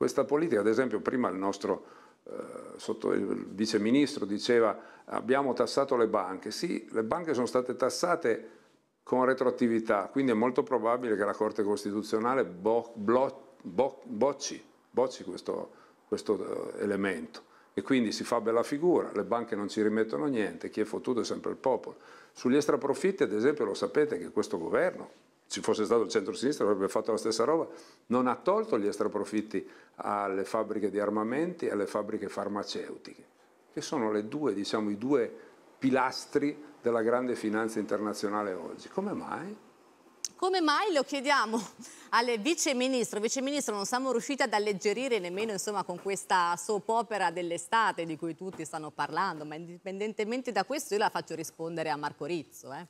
Questa politica, ad esempio, prima il nostro eh, sotto, il vice ministro diceva abbiamo tassato le banche. Sì, le banche sono state tassate con retroattività, quindi è molto probabile che la Corte Costituzionale bo, bo, bo, bocci, bocci questo, questo eh, elemento e quindi si fa bella figura, le banche non ci rimettono niente, chi è fottuto è sempre il popolo. Sugli extraprofitti, ad esempio, lo sapete che questo governo ci fosse stato il centro-sinistra avrebbe fatto la stessa roba, non ha tolto gli extraprofitti alle fabbriche di armamenti e alle fabbriche farmaceutiche, che sono due, diciamo, i due pilastri della grande finanza internazionale oggi. Come mai? Come mai lo chiediamo al viceministro? Viceministro, non siamo riusciti ad alleggerire nemmeno insomma, con questa soap opera dell'estate di cui tutti stanno parlando, ma indipendentemente da questo io la faccio rispondere a Marco Rizzo. Eh.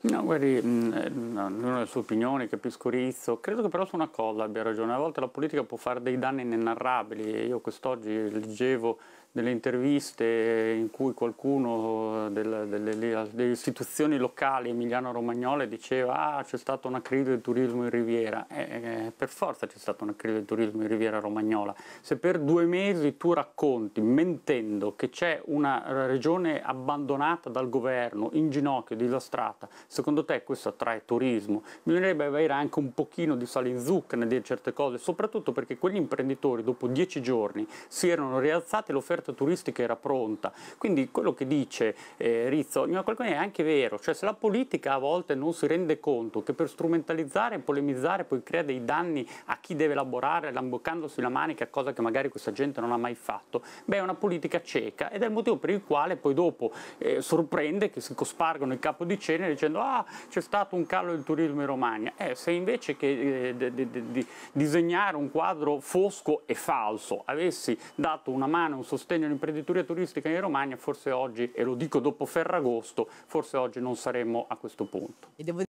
No, guardi, ognuno mm, ha le sue opinioni, capisco Rizzo. Credo che però su una cosa abbia ragione. A volte la politica può fare dei danni inenarrabili. Io quest'oggi leggevo delle interviste in cui qualcuno eh, delle, delle, delle istituzioni locali emiliano-romagnole diceva ah c'è stata una crisi del turismo in Riviera, eh, eh, per forza c'è stata una crisi del turismo in Riviera Romagnola, se per due mesi tu racconti mentendo che c'è una eh, regione abbandonata dal governo, in ginocchio, disastrata, secondo te questo attrae turismo? Bisognerebbe avere anche un pochino di sale in zucca nel dire certe cose, soprattutto perché quegli imprenditori dopo dieci giorni si erano rialzati l'offerta offerta turistica era pronta. Quindi quello che dice eh, Rizzo, in è anche vero, cioè se la politica a volte non si rende conto che per strumentalizzare e polemizzare poi crea dei danni a chi deve lavorare lamboccandosi la manica, cosa che magari questa gente non ha mai fatto, beh è una politica cieca ed è il motivo per il quale poi dopo eh, sorprende che si cospargono il capo di cenere dicendo ah c'è stato un calo del turismo in Romagna. Eh, se invece che eh, di, di, di disegnare un quadro fosco e falso avessi dato una mano e un sostegno sostegno all'imprenditoria turistica in Romagna, forse oggi, e lo dico dopo Ferragosto, forse oggi non saremmo a questo punto.